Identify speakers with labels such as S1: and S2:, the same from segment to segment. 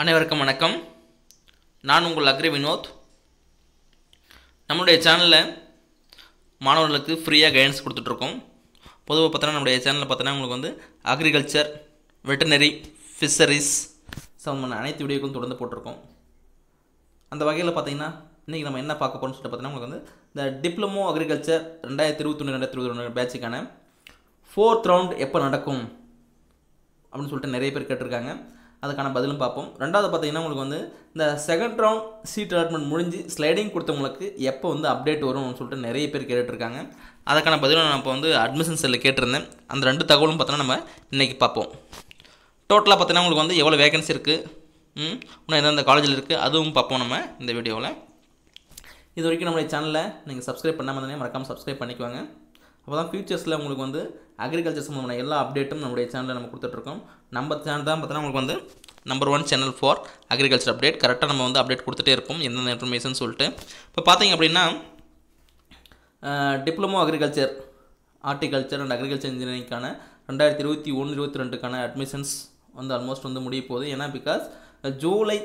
S1: அனைவருக்கும் வணக்கம் நான் உங்கள் அக்ரி வினோத் நம்மளுடைய சேனலில் மாணவர்களுக்கு ஃப்ரீயாக கைடன்ஸ் கொடுத்துட்ருக்கோம் பொதுவாக பார்த்தோன்னா நம்முடைய சேனலில் பார்த்தோன்னா உங்களுக்கு வந்து அக்ரிகல்ச்சர் வெட்டனரி ஃபிஷரிஸ் சம்மந்த அனைத்து வீடியோக்கும் தொடர்ந்து போட்டிருக்கோம் அந்த வகையில் பார்த்திங்கன்னா இன்றைக்கி நம்ம என்ன பார்க்க போகணும்னு சொல்லிட்டு பார்த்தீங்கன்னா உங்களுக்கு வந்து இந்த டிப்ளமோ அக்ரிகல்ச்சர் ரெண்டாயிரத்தி இருபத்தி ஒன்று ரெண்டாயிரத்தி இருபத்தி ஒன்று பேச்சுக்கான ஃபோர்த் ரவுண்ட் எப்போ நடக்கும் அப்படின்னு சொல்லிட்டு நிறைய பேர் கேட்டிருக்காங்க அதுக்கான பதிலும் பார்ப்போம் ரெண்டாவது பார்த்தீங்கன்னா உங்களுக்கு வந்து இந்த செகண்ட் ரவுண்ட் சீட் அலாட்மெண்ட் முடிஞ்சு ஸ்லைடிங் கொடுத்தவங்களுக்கு எப்போ வந்து அப்டேட் வரும்னு சொல்லிட்டு நிறைய பேர் கேட்டுட்ருக்காங்க அதுக்கான பதிலும் நான் இப்போ வந்து அட்மிஷன் செல்லில் கேட்டிருந்தேன் அந்த ரெண்டு தகவலும் பார்த்தோன்னா நம்ம இன்றைக்கி பார்ப்போம் டோட்டலாக பார்த்தீங்கன்னா உங்களுக்கு வந்து எவ்வளோ வேகன்சி இருக்குது இன்னும் எந்தெந்த காலேஜில் இருக்குது அதுவும் பார்ப்போம் நம்ம இந்த வீடியோவில் இது வரைக்கும் நம்மளுடைய சேனலில் நீங்கள் சப்ஸ்கிரைப் பண்ணாமல் தானே மறக்காமல் சப்ஸ்கிரைப் பண்ணிக்குவாங்க அப்போ தான் ஃபியூச்சர்ஸில் உங்களுக்கு வந்து அக்ரிகல்ச்சர் சம்மந்தமான எல்லா அப்டேட்டும் நம்முடைய சேனலில் நம்ம கொடுத்துட்ருக்கோம் நம்ம சேனல் தான் பார்த்தீங்கன்னா உங்களுக்கு வந்து number one channel for agriculture update கரெக்டாக நம்ம வந்து அப்டேட் கொடுத்துட்டே இருப்போம் எந்தெந்த இன்ஃபர்மேஷன் சொல்லிட்டு இப்போ பார்த்தீங்க அப்படின்னா diploma agriculture horticulture and agriculture இன்ஜினியரிங்க்கான ரெண்டாயிரத்தி இருபத்தி ஒன்று இருபத்தி ரெண்டுக்கான அட்மிஷன்ஸ் வந்து ஆல்மோஸ்ட் வந்து முடிய போகுது ஏன்னா பிகாஸ் ஜூலை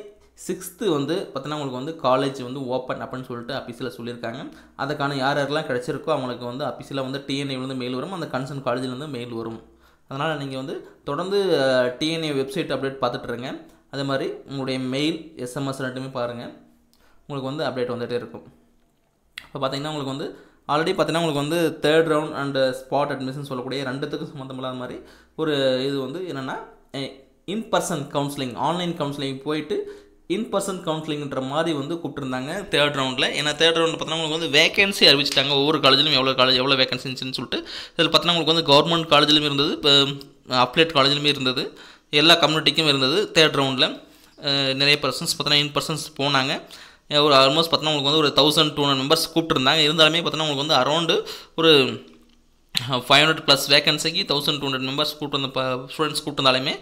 S1: சிக்ஸ்த்து வந்து பார்த்தீங்கன்னா உங்களுக்கு வந்து காலேஜ் வந்து ஓப்பன் அப்படின்னு சொல்லிட்டு அஃபீஸில் சொல்லியிருக்காங்க அதுக்கான யார் யாரெல்லாம் கிடச்சிருக்கோ அவங்களுக்கு வந்து அஃபீஸில் வந்து டிஎன்ஏலேருந்து மெயில் வரும் அந்த கன்சர்ன் காலேஜ்லேருந்து மெயில் வரும் அதனால் நீங்கள் வந்து தொடர்ந்து டிஎன்ஏ வெப்சைட் அப்டேட் பார்த்துட்ருங்க அதே மாதிரி உங்களுடைய மெயில் எஸ்எம்எஸ் ரெண்டுமே பாருங்கள் உங்களுக்கு வந்து அப்டேட் வந்துகிட்டே இருக்கும் இப்போ பார்த்தீங்கன்னா உங்களுக்கு வந்து ஆல்ரெடி பார்த்தீங்கன்னா உங்களுக்கு வந்து third round and spot admission சொல்லக்கூடிய ரெண்டுத்துக்கும் சம்மந்தம் இல்லாத மாதிரி ஒரு இது வந்து என்னென்னா in person counselling online counselling போயிட்டு இன் பர்சன் கவுன்சிலிங்கிற மாதிரி வந்து கூப்பிட்டுருந்தாங்க தேர்ட் ரவுண்டில் ஏன்னா தேர்ட் ரவுண்டில் பார்த்தீங்கன்னா உங்களுக்கு வந்து வேகன்சி அறிவிச்சிட்டாங்க ஒவ்வொரு காலேஜிலும் எவ்வளோ காலேஜ் எவ்வளோ வேகன்சி இருந்துச்சுன்னு சொல்லிட்டு இதில் பார்த்தீங்கன்னா உங்களுக்கு வந்து கவர்மெண்ட் காலேஜிலும் இருந்தது இப்போ அப்லேட் காலேஜிலுமே இருந்தது எல்லா கம்யூனிட்டிக்கும் இருந்தது தேர்ட் ரவுண்டில் நிறைய பர்சன்ஸ் பார்த்தீங்கன்னா இன் பர்சன்ஸ் போனாங்க ஒரு ஆல்மோஸ்ட் பார்த்தீங்கன்னா உங்களுக்கு வந்து ஒரு தௌசண்ட் டூ ஹண்ட்ரட் மெம்பர்ஸ் கூப்பிட்டுருந்தாங்க இருந்தாலுமே பார்த்தோன்னா உங்களுக்கு வந்து அரௌண்டு ஒரு ஃபைவ் ஹண்ட்ரட் ப்ளஸ் வேகன்சிக்கு தௌசண்ட் டூ ஹண்ட்ரட் மெம்பர்ஸ் கூப்பிட்டு வந்து ஸ்டூடெண்ட்ஸ் கூப்பிட்டு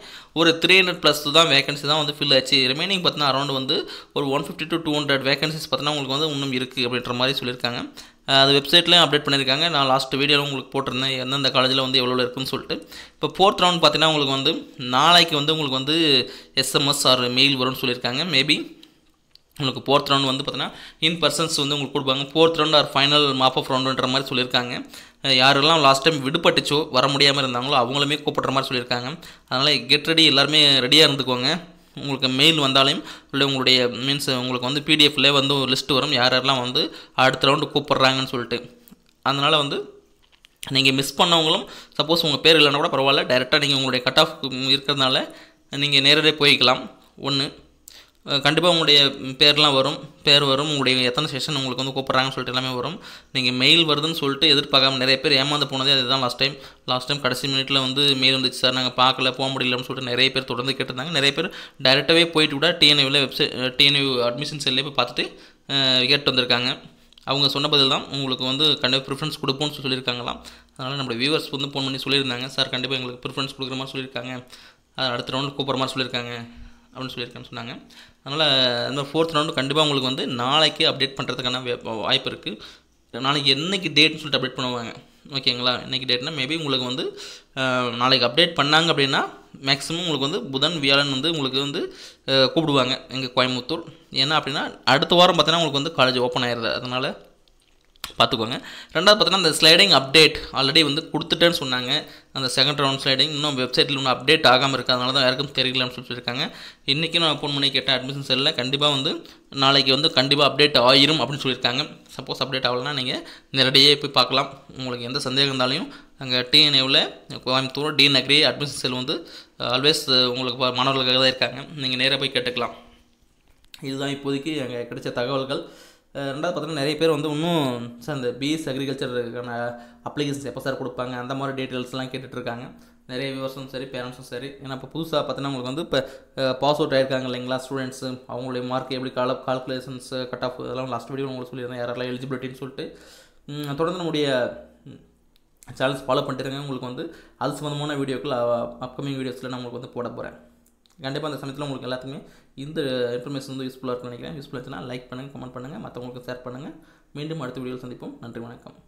S1: ஒரு த்ரீ ஹண்ட்ரட் ப்ளஸ் தான் வேகன்சி தான் வந்து ஃபில் ஆச்சு ரிமைனிங் பார்த்தீங்கன்னா அரௌண்ட் வந்து ஒரு one fifty to two hundred vacancies பார்த்தீங்கன்னா உங்களுக்கு வந்து இன்னும் இருக்குது அப்படின்ற மாதிரி சொல்லியிருக்காங்க அது வெப்சைட்லேயும் அப்டேட் பண்ணியிருக்காங்க நான் லாஸ்ட் வீடியோவில் உங்களுக்கு போட்டிருந்தேன் எந்தெந்த காலேஜில் வந்து எவ்வளோ இருக்குன்னு சொல்லிட்டு இப்போ ஃபோர்த் ரவுண்ட் பார்த்தீங்கன்னா உங்களுக்கு வந்து நாளைக்கு வந்து உங்களுக்கு வந்து எஸ்எம்எஸ் ஆர் மெயில் வரும்னு சொல்லியிருக்காங்க மேபி உங்களுக்கு ஃபோர்த் ரவுண்ட் வந்து பார்த்தீங்கன்னா இன் பர்சன்ஸ் வந்து உங்களுக்கு கொடுப்பாங்க fourth round or final mop up ரவுண்டுன்ற மாதிரி சொல்லியிருக்காங்க யாரெல்லாம் லாஸ்ட் டைம் விடுபட்டுச்சோ வர முடியாமல் இருந்தாங்களோ அவங்களுமே கூப்பிட்ற மாதிரி சொல்லியிருக்காங்க அதனால் கெட் ரெடி எல்லாருமே ரெடியாக இருந்துக்கோங்க உங்களுக்கு மெயில் வந்தாலையும் இல்லை உங்களுடைய மீன்ஸ் உங்களுக்கு வந்து பிடிஎஃப்லேயே வந்து ஒரு லிஸ்ட்டு வரும் யார் யாரெல்லாம் வந்து அடுத்த ரவுண்டு கூப்பிட்றாங்கன்னு சொல்லிட்டு அதனால் வந்து நீங்கள் மிஸ் பண்ணவங்களும் சப்போஸ் உங்கள் பேர் இல்லைன்னா கூட பரவாயில்ல டைரெக்டாக நீங்கள் உங்களுடைய கட் ஆஃப் இருக்கிறதுனால நீங்கள் நேரடியாக போய்க்கலாம் ஒன்று கண்டிப்பாக உங்களுடைய பேர்லாம் வரும் பேர் வரும் உங்களுடைய எத்தனை செஷன் உங்களுக்கு வந்து கூப்பிட்றாங்கன்னு சொல்லிட்டு எல்லாமே வரும் நீங்கள் மெயில் வருதுன்னு சொல்லிட்டு எதிர்பார்க்காம நிறைய பேர் ஏமாந்து போனதே அதுதான் லாஸ்ட் டைம் லாஸ்ட் டைம் கடைசி மினிட்ல வந்து மெயில் வந்துச்சு சார் நாங்கள் பார்க்கல போக முடியலன்னு சொல்லிட்டு நிறைய பேர் தொடர்ந்து கேட்டிருந்தாங்க நிறைய பேர் டைரெக்டாகவே போயிட்டு கூட டிஎன்யூவில் வெப்சைட் டிஎன்யூ அட்மிஷன் செல்லே போய் பார்த்துட்டு கேட்டு வந்திருக்காங்க அவங்க சொன்ன பதில் தான் உங்களுக்கு வந்து கண்டிப்பாக ப்ரிஃபரன்ஸ் கொடுப்போம்னு சொல்லியிருக்காங்களாம் அதனால் நம்மளுடைய வியூவர்ஸ் வந்து ஃபோன் பண்ணி சொல்லியிருந்தாங்க சார் கண்டிப்பாக எங்களுக்கு ப்ரிஃபரன்ஸ் கொடுக்குற மாதிரி சொல்லியிருக்காங்க அதை அடுத்த ரவுண்டு கூப்பிட்ற மாதிரி சொல்லியிருக்காங்க அப்படின்னு சொல்லியிருக்கேன்னு சொன்னாங்க அதனால் அந்த ஃபோர்த் ரவுண்டு கண்டிப்பாக உங்களுக்கு வந்து நாளைக்கு அப்டேட் பண்ணுறதுக்கான வாய்ப்பு இருக்குது நாளைக்கு என்றைக்கு டேட்னு சொல்லிட்டு அப்டேட் பண்ணுவாங்க ஓகேங்களா இன்றைக்கி டேட்னா மேபி உங்களுக்கு வந்து நாளைக்கு அப்டேட் பண்ணாங்க அப்படின்னா மேக்ஸிமம் உங்களுக்கு வந்து புதன் வியாழன் வந்து உங்களுக்கு வந்து கூப்பிடுவாங்க எங்கள் கோயம்புத்தூர் ஏன்னா அப்படின்னா அடுத்த வாரம் பார்த்தீங்கன்னா உங்களுக்கு வந்து காலேஜ் ஓப்பன் ஆயிடுது அதனால் பார்த்துக்கோங்க ரெண்டாவது பார்த்தீங்கன்னா அந்த ஸ்லைடிங் அப்டேட் ஆல்ரெடி வந்து கொடுத்துட்டேன்னு சொன்னாங்க அந்த செகண்ட் ரவுண்ட் ஸ்லைடிங் இன்னும் வெப்சைட்டில் இன்னும் அப்டேட் ஆகாமல் இருக்கிறதுனால தான் யாருக்கும் தெரியலன்னு சொல்லியிருக்காங்க இன்றைக்கி நான் ஃபோன் பண்ணி கேட்டேன் அட்மிஷன் செல்லில் கண்டிப்பாக வந்து நாளைக்கு வந்து கண்டிப்பாக அப்டேட் ஆயிரும் அப்படின்னு சொல்லியிருக்காங்க சப்போஸ் அப்டேட் ஆகலைன்னா நீங்கள் நேரடியே போய் பார்க்கலாம் உங்களுக்கு எந்த சந்தேகம் இருந்தாலும் அங்கே டிஎன்ஏவில் கோயம்புத்தூர் டி நகரி அட்மிஷன் செல் வந்து ஆல்வேஸ் உங்களுக்கு மாணவர்களுக்காக தான் இருக்காங்க நீங்கள் நேராக போய் கேட்டுக்கலாம் இதுதான் இப்போதைக்கு அங்கே கிடைச்ச தகவல்கள் ரெண்டாவது பார்த்தீங்கன்னா நிறைய பேர் வந்து இன்னும் சார் இந்த பிஎஸ் அக்ரிகல்ச்சருக்கான அப்ளிகேஷன்ஸ் எப்போ சார் கொடுப்பாங்க அந்த மாதிரி டீட்டெயில்ஸ்லாம் கேட்டுட்ருக்காங்க நிறைய வியூவர்ஸும் சரி பேரண்ட்ஸும் சரி ஏன்னா இப்போ புதுசாக பார்த்தீங்கன்னா உங்களுக்கு வந்து இப்போ பாஸ் அவுட் ஆயிருக்காங்க இல்லைங்களா ஸ்டூடெண்ட்ஸு அவங்களுடைய மார்க் எப்படி கால கால்குலேஷன்ஸ் கட் ஆஃப் இதெல்லாம் லாஸ்ட் வீடியோ உங்களுக்கு சொல்லியிருந்தேன் யாரெல்லாம் எலிஜிபிலிட்டின்னு சொல்லிட்டு தொடர்ந்து நம்முடைய சேனல்ஸ் ஃபாலோ பண்ணிட்டுருங்க உங்களுக்கு வந்து அது சம்மந்தமான வீடியோக்கள் அப்கமிங் வீடியோஸில் நான் உங்களுக்கு வந்து போட போகிறேன் கண்டிப்பாக அந்த சமயத்தில் உங்களுக்கு எல்லாத்துக்குமே இந்த இன்ஃபர்மேஷன் வந்து யூஸ்ஃபுல்லாக இருக்கும்னு நினைக்கிறேன் யூஸ்ஃபுல்லாக இருந்துச்சுன்னா லைக் பண்ணுங்கள் கமெண்ட் பண்ணுங்கள் மற்றவங்களுக்கு ஷேர் பண்ணுங்கள் மீண்டும் அடுத்த வீடியோவில் சந்திப்போம் நன்றி வணக்கம்